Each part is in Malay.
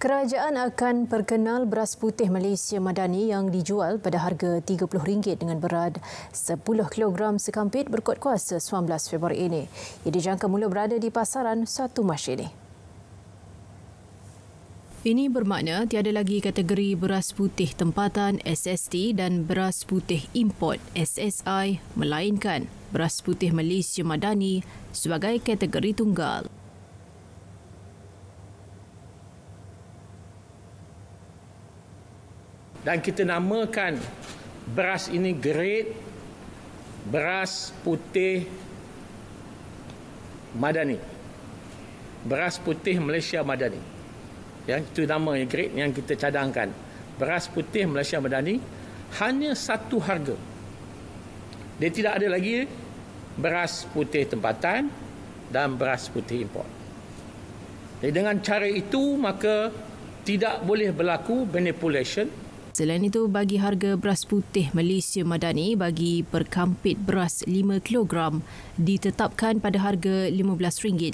Kerajaan akan perkenal beras putih Malaysia Madani yang dijual pada harga RM30 dengan berat 10 kg sekampit berkuat kuasa 19 Februari ini. Ia dijangka mula berada di pasaran 1 Mac ini. Ini bermakna tiada lagi kategori beras putih tempatan SST dan beras putih import SSI melainkan beras putih Malaysia Madani sebagai kategori tunggal. dan kita namakan beras ini grade beras putih madani beras putih Malaysia madani ya itu nama grade yang kita cadangkan beras putih Malaysia madani hanya satu harga dia tidak ada lagi beras putih tempatan dan beras putih import dengan cara itu maka tidak boleh berlaku manipulation Selain itu, bagi harga beras putih Malaysia Madani bagi perkampit beras 5 kg ditetapkan pada harga RM15.50.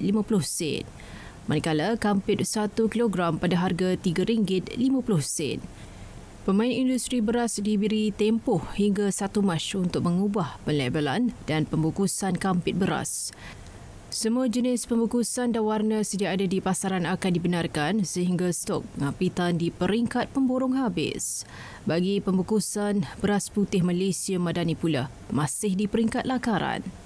Manakala kampit 1 kg pada harga RM3.50. Pemain industri beras diberi tempoh hingga 1 Mac untuk mengubah pelabelan dan pembukusan kampit beras. Semua jenis pembukusan dan warna sedia ada di pasaran akan dibenarkan sehingga stok pengapitan di peringkat pemborong habis. Bagi pembukusan beras putih Malaysia Madani pula masih di peringkat lakaran.